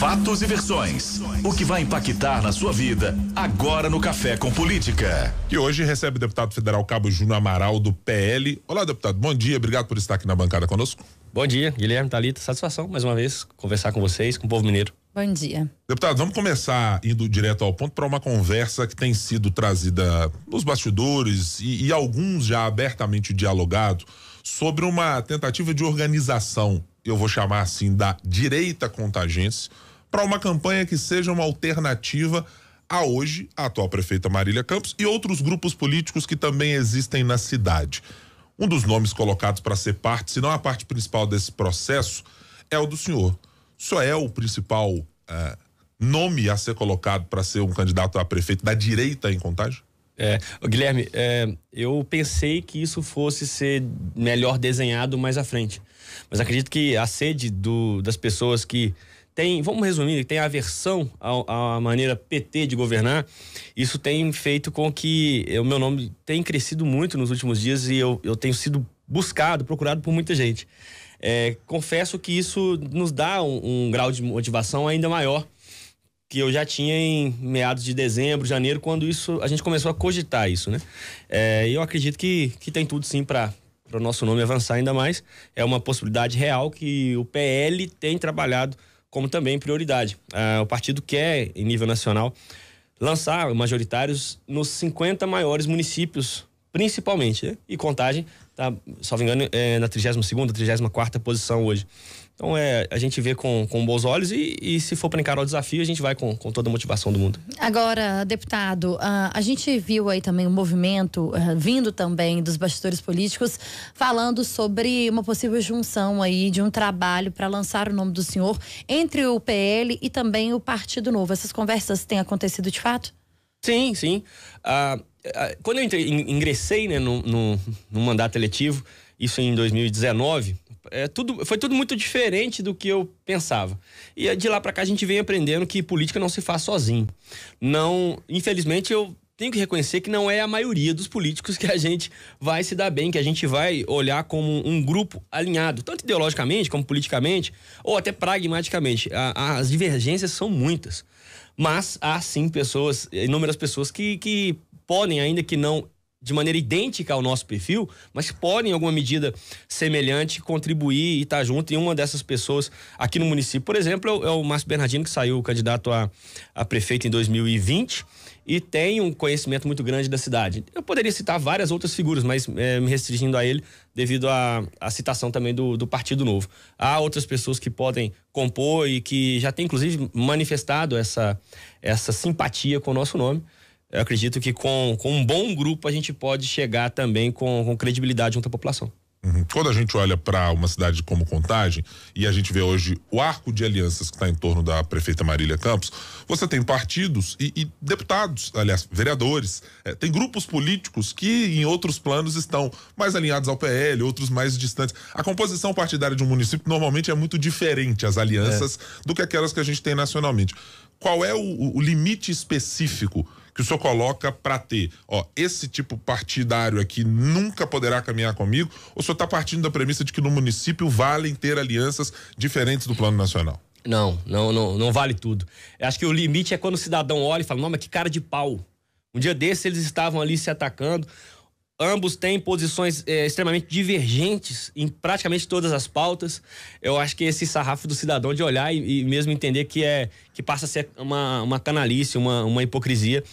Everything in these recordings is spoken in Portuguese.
Fatos e versões. O que vai impactar na sua vida agora no Café com Política. E hoje recebe o deputado federal Cabo Júnior Amaral do PL. Olá, deputado. Bom dia. Obrigado por estar aqui na bancada conosco. Bom dia, Guilherme Talita. Satisfação mais uma vez conversar com vocês, com o povo mineiro. Bom dia. Deputado, vamos começar indo direto ao ponto para uma conversa que tem sido trazida nos bastidores e, e, alguns já abertamente dialogado sobre uma tentativa de organização, eu vou chamar assim, da direita contagense para uma campanha que seja uma alternativa a hoje, a atual prefeita Marília Campos e outros grupos políticos que também existem na cidade. Um dos nomes colocados para ser parte, se não a parte principal desse processo, é o do senhor. Só é o principal eh, nome a ser colocado para ser um candidato a prefeito da direita em contagem? É, Guilherme, é, eu pensei que isso fosse ser melhor desenhado mais à frente. Mas acredito que a sede do, das pessoas que tem, vamos resumir, tem aversão à, maneira PT de governar. Isso tem feito com que eh, o meu nome tenha crescido muito nos últimos dias e eu, eu tenho sido buscado, procurado por muita gente. É, confesso que isso nos dá um, um grau de motivação ainda maior que eu já tinha em meados de dezembro, janeiro, quando isso a gente começou a cogitar isso, né? Eh, e é, eu acredito que, que tem tudo sim para o nosso nome avançar ainda mais. É uma possibilidade real que o PL tem trabalhado como também prioridade. Ah, o partido quer, em nível nacional, lançar majoritários nos 50 maiores municípios, principalmente. Né? E contagem, tá, salvo engano, é na 32ª, 34ª posição hoje. Então é, a gente vê com, com bons olhos e, e se for para encarar o desafio, a gente vai com, com toda a motivação do mundo. Agora, deputado, a, ah, a gente viu aí também um movimento ah, vindo também dos bastidores políticos falando sobre uma possível junção aí de um trabalho para lançar o nome do senhor entre o PL e também o Partido Novo. Essas conversas têm acontecido de fato? Sim, sim. Ah, quando eu ingressei né, no, no, no mandato eletivo, isso em 2019, é, tudo, foi tudo muito diferente do que eu pensava. E de lá para cá a gente vem aprendendo que política não se faz sozinho. Não, infelizmente eu tenho que reconhecer que não é a maioria dos políticos que a gente vai se dar bem, que a gente vai olhar como um grupo alinhado, tanto ideologicamente como politicamente, ou até pragmaticamente. A, as divergências são muitas. Mas há sim pessoas, inúmeras pessoas que, que podem, ainda que não de maneira idêntica ao nosso perfil, mas podem, em alguma medida semelhante, contribuir e estar tá junto. E uma dessas pessoas aqui no município, por exemplo, é o Márcio Bernardino, que saiu candidato a, a prefeito em 2020 e tem um conhecimento muito grande da cidade. Eu poderia citar várias outras figuras, mas é, me restringindo a ele devido à citação também do, do Partido Novo. Há outras pessoas que podem compor e que já têm, inclusive, manifestado essa, essa simpatia com o nosso nome eu acredito que com, com um bom grupo a gente pode chegar também com, com credibilidade junto à população. Uhum. Quando a gente olha para uma cidade como Contagem e a gente vê hoje o arco de alianças que está em torno da prefeita Marília Campos, você tem partidos e, e deputados, aliás, vereadores, é, tem grupos políticos que em outros planos estão mais alinhados ao PL, outros mais distantes. A composição partidária de um município normalmente é muito diferente as alianças é. do que aquelas que a gente tem nacionalmente. Qual é o, o limite específico que o senhor coloca para ter, ó, esse tipo partidário aqui nunca poderá caminhar comigo, ou o senhor está partindo da premissa de que no município valem ter alianças diferentes do plano nacional? Não, não, não, não vale tudo. Eu acho que o limite é quando o cidadão olha e fala, não, mas que cara de pau. Um dia desse eles estavam ali se atacando. Ambos têm posições é, extremamente divergentes em praticamente todas as pautas. Eu acho que esse sarrafo do cidadão de olhar e, e mesmo entender que é que passa a ser uma, uma canalice, uma, uma hipocrisia,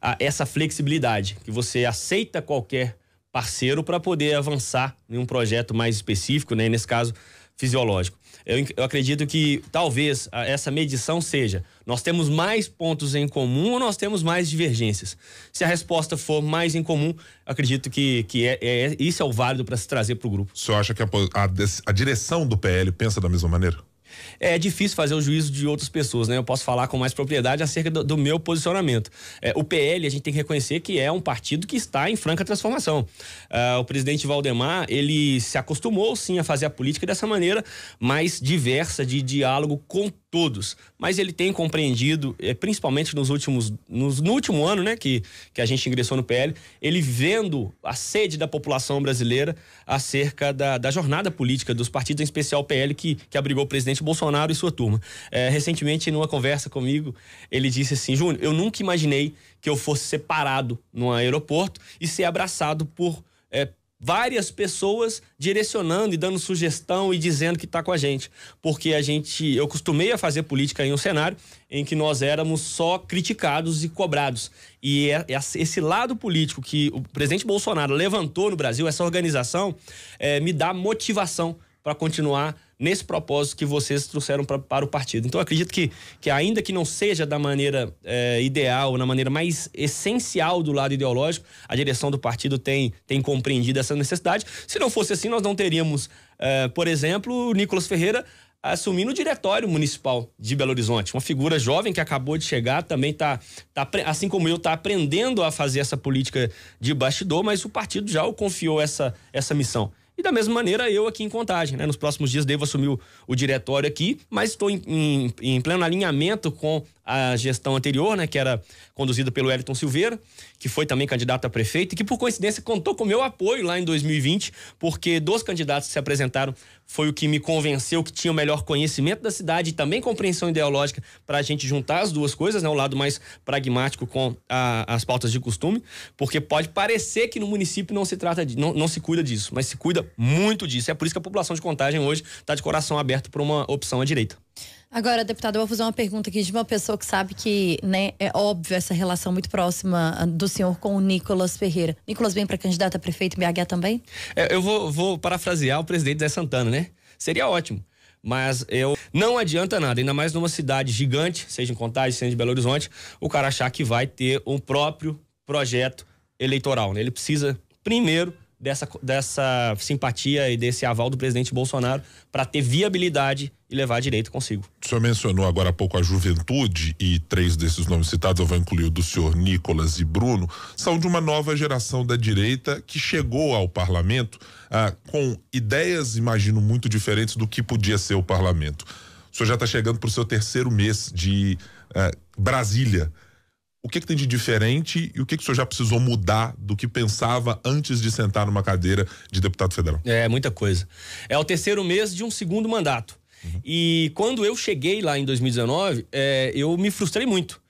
a, essa flexibilidade, que você aceita qualquer parceiro para poder avançar em um projeto mais específico, né? Nesse caso, fisiológico. Eu, eu acredito que talvez essa medição seja: nós temos mais pontos em comum ou nós temos mais divergências? Se a resposta for mais em comum, acredito que, que é, é isso é o válido para se trazer para o grupo. O senhor acha que a, a, a direção do PL pensa da mesma maneira? é difícil fazer o juízo de outras pessoas, né? Eu posso falar com mais propriedade acerca do, do meu posicionamento. É, o PL, a gente tem que reconhecer que é um partido que está em franca transformação. É, o presidente Valdemar, ele se acostumou sim a fazer a política dessa maneira mais diversa, de diálogo com todos, mas ele tem compreendido, eh, principalmente nos últimos, nos, no último ano, né, que, que a gente ingressou no PL, ele vendo a sede da população brasileira acerca da, da jornada política dos partidos, em especial o PL, que, que abrigou o presidente Bolsonaro e sua turma. É, recentemente, numa conversa comigo, ele disse assim: Júnior, eu nunca imaginei que eu fosse separado num aeroporto e ser abraçado por. É, várias pessoas direcionando e dando sugestão e dizendo que está com a gente, porque a gente, eu costumei a fazer política em um cenário em que nós éramos só criticados e cobrados. E é, é esse lado político que o presidente Bolsonaro levantou no Brasil, essa organização, é, me dá motivação para continuar nesse propósito que vocês trouxeram pra, para o partido. Então, acredito que, que, ainda que não seja da maneira é, ideal, na maneira mais essencial do lado ideológico, a direção do partido tem, tem compreendido essa necessidade. Se não fosse assim, nós não teríamos, é, por exemplo, o Nicolas Ferreira assumindo o diretório municipal de Belo Horizonte. Uma figura jovem que acabou de chegar, também está, tá, tá assim como eu, está aprendendo a fazer essa política de bastidor, mas o partido já o confiou essa, essa missão. E da mesma maneira, eu aqui em Contagem, né? Nos próximos dias devo assumir o, o diretório aqui, mas estou em, em, em, pleno alinhamento com a gestão anterior, né? Que era conduzida pelo Elton Silveira, que foi também candidato a prefeito e que, por coincidência, contou com o meu apoio lá em 2020, porque dois candidatos que se apresentaram foi o que me convenceu que tinha o melhor conhecimento da cidade e também compreensão ideológica para a gente juntar as duas coisas, né? O lado mais pragmático com a, as pautas de costume, porque pode parecer que no município não se trata de, não, não se cuida disso, mas se cuida muito disso. É por isso que a população de contagem hoje está de coração aberto para uma opção à direita. Agora, deputado, eu vou fazer uma pergunta aqui de uma pessoa que sabe que né, é óbvio essa relação muito próxima ah, do senhor com o Nicolas Ferreira. Nicolas vem para candidato a prefeito em BH também? É, eu vou, vou parafrasear o presidente Zé Santana, né? Seria ótimo. Mas eu não adianta nada, ainda mais numa cidade gigante, seja em Contagem, seja em Belo Horizonte, o cara achar que vai ter um próprio projeto eleitoral. Né? Ele precisa, primeiro, dessa, dessa simpatia e desse aval do presidente Bolsonaro para ter viabilidade e levar direito consigo. O senhor mencionou agora há pouco a juventude e três desses nomes citados, eu vou incluir o do senhor Nicolas e Bruno, são de uma nova geração da direita que chegou ao parlamento ah, com ideias, imagino, muito diferentes do que podia ser o parlamento. O senhor já está chegando para o seu terceiro mês de ah, Brasília o que, que, tem de diferente e o que, que o senhor já precisou mudar do que pensava antes de sentar numa cadeira de deputado federal? É, muita coisa. É o terceiro mês de um segundo mandato. Uhum. E quando eu cheguei lá em 2019, é, eu me frustrei muito.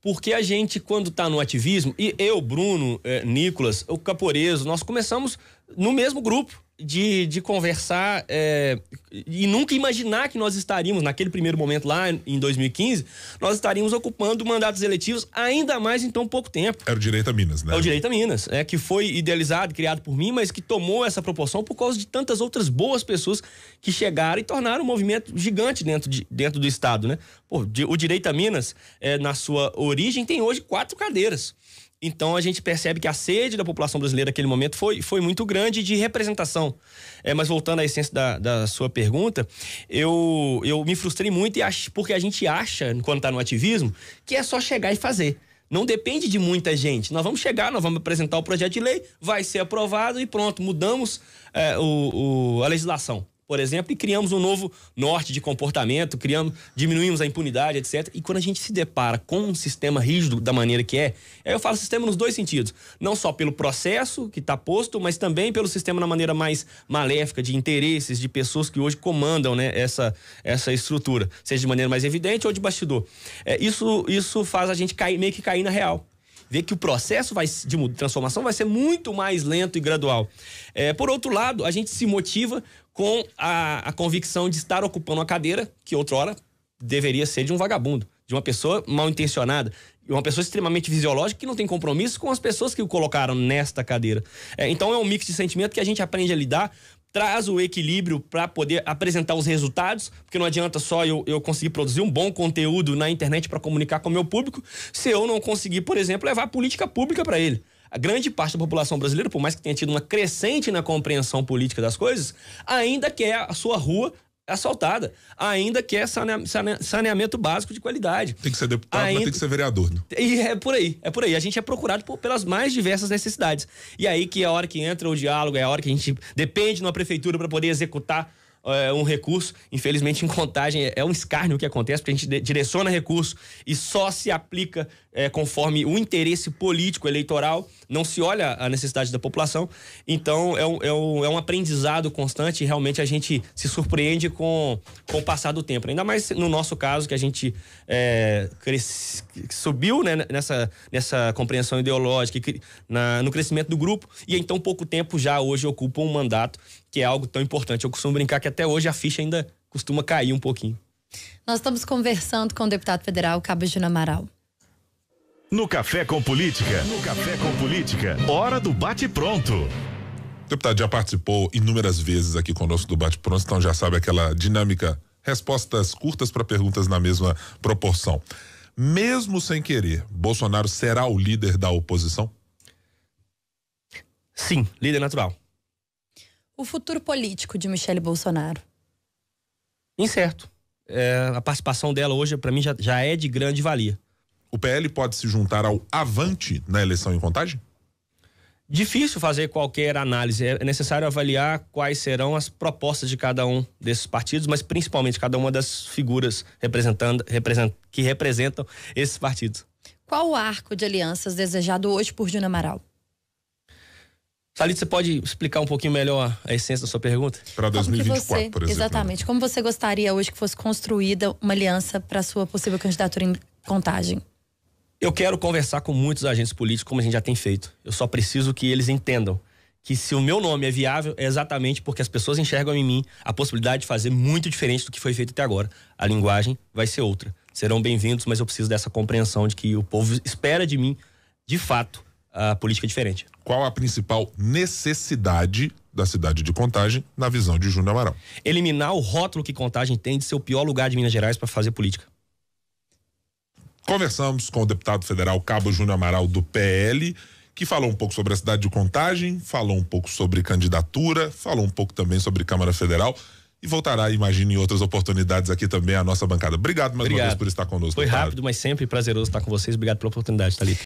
Porque a gente, quando está no ativismo, e eu, Bruno, é, Nicolas, o Caporeso, nós começamos no mesmo grupo de, de conversar é, e nunca imaginar que nós estaríamos, naquele primeiro momento lá em 2015, nós estaríamos ocupando mandatos eletivos ainda mais em tão pouco tempo. Era o Direito a Minas, né? É o Direito a Minas, é, que foi idealizado, criado por mim, mas que tomou essa proporção por causa de tantas outras boas pessoas que chegaram e tornaram um movimento gigante dentro, de, dentro do Estado, né? Pô, de, o Direito a Minas, é, na sua origem, tem hoje quatro cadeiras. Então a gente percebe que a sede da população brasileira naquele momento foi, foi muito grande de representação. É, mas voltando à essência da, da sua pergunta, eu, eu me frustrei muito e acho, porque a gente acha, quando está no ativismo, que é só chegar e fazer. Não depende de muita gente. Nós vamos chegar, nós vamos apresentar o projeto de lei, vai ser aprovado e pronto, mudamos é, o, o, a legislação por exemplo, e criamos um novo norte de comportamento, criamos, diminuímos a impunidade, etc. E quando a gente se depara com um sistema rígido da maneira que é, eu falo sistema nos dois sentidos, não só pelo processo que está posto, mas também pelo sistema na maneira mais maléfica de interesses de pessoas que hoje comandam, né, essa essa estrutura, seja de maneira mais evidente ou de bastidor. É, isso isso faz a gente cair meio que cair na real ver que o processo vai, de transformação vai ser muito mais lento e gradual. É, por outro lado, a gente se motiva com a, a convicção de estar ocupando uma cadeira que outrora deveria ser de um vagabundo, de uma pessoa mal intencionada, uma pessoa extremamente fisiológica que não tem compromisso com as pessoas que o colocaram nesta cadeira. É, então é um mix de sentimento que a gente aprende a lidar, traz o equilíbrio para poder apresentar os resultados, porque não adianta só eu, eu conseguir produzir um bom conteúdo na internet para comunicar com o meu público, se eu não conseguir, por exemplo, levar política pública para ele a grande parte da população brasileira, por mais que tenha tido uma crescente na compreensão política das coisas, ainda quer a sua rua assaltada, ainda quer sane, sane, saneamento básico de qualidade. Tem que ser deputado, ainda... mas tem que ser vereador. Né? E é por aí, é por aí. A gente é procurado por, pelas mais diversas necessidades. E aí que é a hora que entra o diálogo, é a hora que a gente depende de uma prefeitura para poder executar é, um recurso. Infelizmente, em contagem é, é um escárnio que acontece, porque a gente direciona recurso e só se aplica é, conforme o interesse político eleitoral, não se olha a necessidade da população. Então, é um, é um, é um aprendizado constante e realmente a gente se surpreende com, com o passar do tempo. Ainda mais no nosso caso, que a gente é, cresce, subiu né, nessa, nessa compreensão ideológica, na, no crescimento do grupo, e em tão pouco tempo já hoje ocupa um mandato que é algo tão importante. Eu costumo brincar que até hoje a ficha ainda costuma cair um pouquinho. Nós estamos conversando com o deputado federal Cabo Júnior Amaral. No Café com Política. No Café com Política. Hora do bate-pronto. Deputado já participou inúmeras vezes aqui conosco do bate-pronto, então já sabe aquela dinâmica. Respostas curtas para perguntas na mesma proporção. Mesmo sem querer, Bolsonaro será o líder da oposição? Sim, líder natural. O futuro político de Michele Bolsonaro? Incerto. É, a participação dela hoje, para mim, já, já é de grande valia. O PL pode se juntar ao Avante na eleição em contagem? Difícil fazer qualquer análise. É necessário avaliar quais serão as propostas de cada um desses partidos, mas principalmente cada uma das figuras representando, represent, que representam esses partidos. Qual o arco de alianças desejado hoje por Juna Amaral? Salito, você pode explicar um pouquinho melhor a essência da sua pergunta? Para 2024, você, por exemplo. Né? Exatamente. Como você gostaria hoje que fosse construída uma aliança para sua possível candidatura em contagem? Eu quero conversar com muitos agentes políticos, como a gente já tem feito. Eu só preciso que eles entendam que se o meu nome é viável, é exatamente porque as pessoas enxergam em mim a possibilidade de fazer muito diferente do que foi feito até agora. A linguagem vai ser outra. Serão bem-vindos, mas eu preciso dessa compreensão de que o povo espera de mim, de fato, a política é diferente. Qual a principal necessidade da cidade de Contagem, na visão de Júnior Amaral? Eliminar o rótulo que Contagem tem de ser o pior lugar de Minas Gerais para fazer política. Conversamos com o deputado federal Cabo Júnior Amaral, do PL, que falou um pouco sobre a cidade de Contagem, falou um pouco sobre candidatura, falou um pouco também sobre Câmara Federal e voltará, imagino, em outras oportunidades aqui também à nossa bancada. Obrigado mais Obrigado. uma vez por estar conosco. Foi deputado. rápido, mas sempre prazeroso estar com vocês. Obrigado pela oportunidade, Thalita.